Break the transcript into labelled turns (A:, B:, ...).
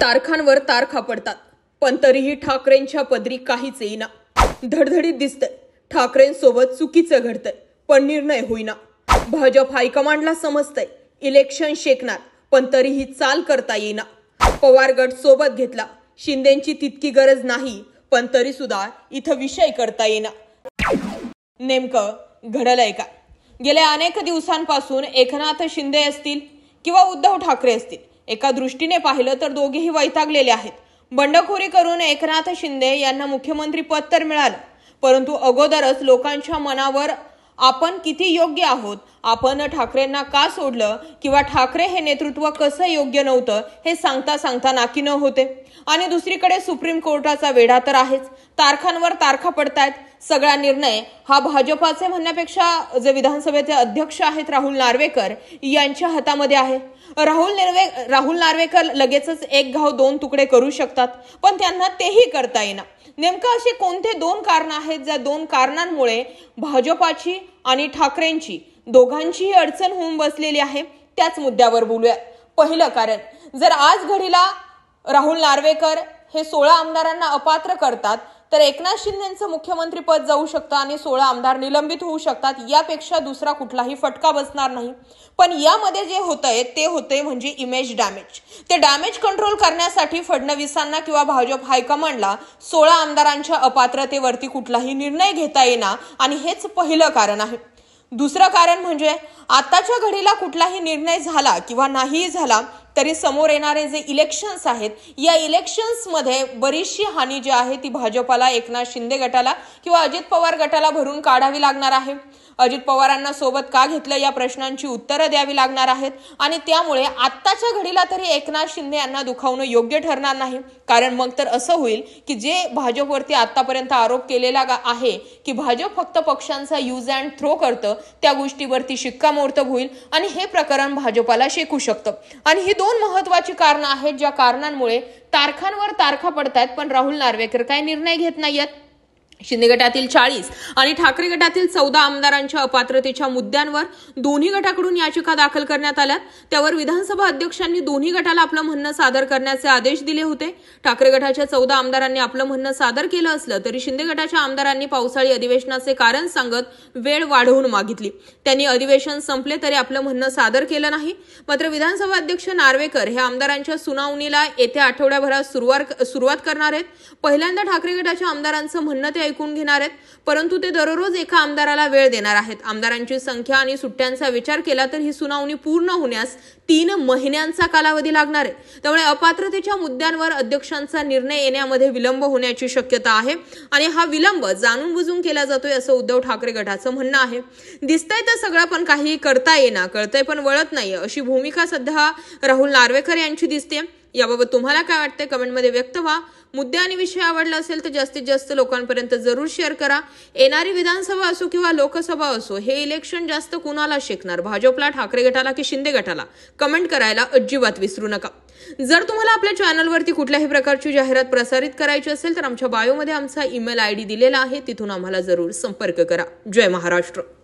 A: तारखांवर तारखा पडतात पण तरीही ठाकरेंच्या पदरी काहीच येईना धडधडीत दिसतंय ठाकरेंसोबत चुकीचं घडतंय पण निर्णय होईना भाजप हायकमांडला समजतंय इलेक्शन शेकणार पण तरीही चाल करता येईना पवार गट सोबत घेतला शिंदेची तितकी गरज नाही पण तरी सुद्धा इथं विषय करता येईना नेमकं घडलंय का गेल्या अनेक दिवसांपासून एकनाथ शिंदे असतील किंवा उद्धव ठाकरे असतील एका दृष्टीने पाहिलं तर दोघेही वैतागलेले आहेत बंडखोरी करून एकनाथ शिंदे यांना मुख्यमंत्री पद तर मिळालं परंतु अगोदरच लोकांच्या मनावर आपण किती योग्य आहोत आपण ठाकरेंना का सोडलं किंवा ठाकरे हे नेतृत्व कसं योग्य नव्हतं हे सांगता सांगता नाकी न होते आणि दुसरीकडे सुप्रीम कोर्टाचा वेढा तर आहेच तारखांवर तारखा पडतायत सगळा निर्णय हा भाजपाचे म्हणण्यापेक्षा जे विधानसभेचे अध्यक्ष आहेत राहुल नार्वेकर यांच्या हातामध्ये आहे राहुल निर्वे राहुल नार्वेकर लगेचच एक घाव दोन तुकडे करू शकतात पण त्यांना तेही करता येईना नेमकं असे कोणते दोन कारणं आहेत ज्या दोन कारणांमुळे भाजपाची आणि ठाकरेंची दोघांचीही अडचण होऊन बसलेली आहे त्याच मुद्द्यावर बोलूया पहिलं कारण जर आज घडीला राहुल नार्वेकर हे सोळा आमदारांना अपात्र करतात तर एकनाथ शिंदेचं मुख्यमंत्रीपद जाऊ शकतं आणि सोळा आमदार निलंबित होऊ शकतात यापेक्षा दुसरा कुठलाही फटका बसणार नाही पण यामध्ये जे आहे ते होते म्हणजे इमेज डॅमेज ते डॅमेज कंट्रोल करण्यासाठी फडणवीसांना किंवा भाजप हायकमांडला सोळा आमदारांच्या अपात्रतेवरती कुठलाही निर्णय घेता येणार आणि हेच पहिलं कारण आहे दुसरं कारण म्हणजे आताच्या घडीला कुठलाही निर्णय झाला किंवा नाही झाला तरी समोर येणारे जे इलेक्शन्स आहेत या इलेक्शन्समध्ये बरीचशी हानी जी आहे ती भाजपाला एकनाथ शिंदे गटाला किंवा अजित पवार गटाला भरून काढावी लागणार आहे अजित पवारांना सोबत का घेतलं या प्रश्नांची उत्तरं द्यावी लागणार आहेत आणि त्यामुळे आत्ताच्या घडीला तरी एकनाथ शिंदे यांना दुखावणं योग्य ठरणार नाही कारण मग तर असं होईल की जे भाजपवरती आत्तापर्यंत आरोप केलेला आहे की भाजप फक्त पक्षांचा यूज अँड थ्रो करतं त्या गोष्टीवरती शिक्कामोर्तब होईल आणि हे प्रकरण भाजपाला शिकू शकतं आणि ही दोन दोन महत्वाची कारणं आहेत ज्या कारणांमुळे तारखांवर तारखा पडतायत पण राहुल नार्वेकर काय निर्णय घेत नाहीयेत शिंदे गटातील चाळीस आणि ठाकरे गटातील चौदा आमदारांच्या अपात्रतेच्या मुद्द्यांवर दोन्ही गटाकडून याचिका दाखल करण्यात आल्या त्यावर विधानसभा अध्यक्षांनी दोन्ही गटाला आपलं म्हणणं सादर करण्याचे आदेश दिले होते ठाकरे गटाच्या चौदा आमदारांनी आपलं म्हणणं सादर केलं असलं तरी शिंदे गटाच्या आमदारांनी पावसाळी अधिवेशनाचे कारण सांगत वेळ वाढवून मागितली त्यांनी अधिवेशन संपले तरी आपलं म्हणणं सादर केलं नाही मात्र विधानसभा अध्यक्ष नार्वेकर हे आमदारांच्या सुनावणीला येत्या आठवड्याभरात सुरुवात करणार आहेत पहिल्यांदा ठाकरे गटाच्या आमदारांचं म्हणणं ते ऐकून घेणार आहेत परंतु ते दररोज एका आमदाराला वेळ देणार आहेत आमदारांची संख्या आणि सुट्ट्यांचा विचार केला तर ही सुनावणी पूर्ण होण्यास तीन महिन्यांचा कालावधी लागणार आहे त्यामुळे अपात्रतेच्या मुद्द्यांवर अध्यक्षांचा निर्णय येण्यामध्ये विलंब होण्याची शक्यता आहे आणि हा विलंब जाणून बुजून केला जातोय असं उद्धव ठाकरे गटाचं म्हणणं आहे दिसतंय तर सगळं पण काही करता येणार कळतंय पण वळत नाही अशी भूमिका सध्या राहुल नार्वेकर यांची दिसते याबाबत तुम्हाला काय वाटतंय कमेंटमध्ये व्यक्त व्हा मुद्दे आणि विषय आवडला असेल तर जास्तीत जास्त लोकांपर्यंत जरूर शेअर करा येणारी विधानसभा असो किंवा लोकसभा असो हे इलेक्शन जास्त कुणाला शिकणार भाजपला ठाकरे गटाला की शिंदे गटाला कमेंट करायला अजिबात विसरू नका जर तुम्हाला आपल्या चॅनलवरती कुठल्याही प्रकारची जाहिरात प्रसारित करायची असेल तर आमच्या बायोमध्ये आमचा ईमेल आय दिलेला आहे तिथून आम्हाला जरूर संपर्क करा जय महाराष्ट्र